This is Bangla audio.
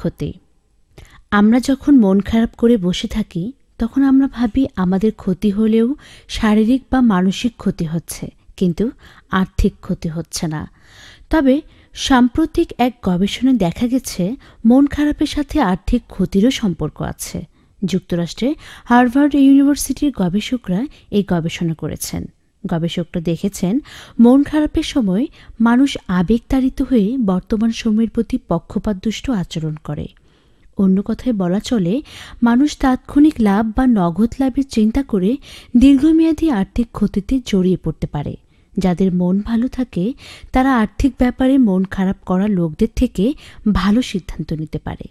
ক্ষতি আমরা যখন মন খারাপ করে বসে থাকি তখন আমরা ভাবি আমাদের ক্ষতি হলেও শারীরিক বা মানসিক ক্ষতি হচ্ছে কিন্তু আর্থিক ক্ষতি হচ্ছে না তবে সাম্প্রতিক এক গবেষণায় দেখা গেছে মন খারাপের সাথে আর্থিক ক্ষতিরও সম্পর্ক আছে যুক্তরাষ্ট্রে হার্ভার্ড ইউনিভার্সিটির গবেষকরা এই গবেষণা করেছেন গবেষকরা দেখেছেন মন খারাপের সময় মানুষ আবেগতাড়িত হয়ে বর্তমান সময়ের প্রতি পক্ষপাতদুষ্ট আচরণ করে অন্য কথায় বলা চলে মানুষ তাৎক্ষণিক লাভ বা নগদ লাভের চিন্তা করে দীর্ঘমেয়াদী আর্থিক ক্ষতিতে জড়িয়ে পড়তে পারে যাদের মন ভালো থাকে তারা আর্থিক ব্যাপারে মন খারাপ করা লোকদের থেকে ভালো সিদ্ধান্ত নিতে পারে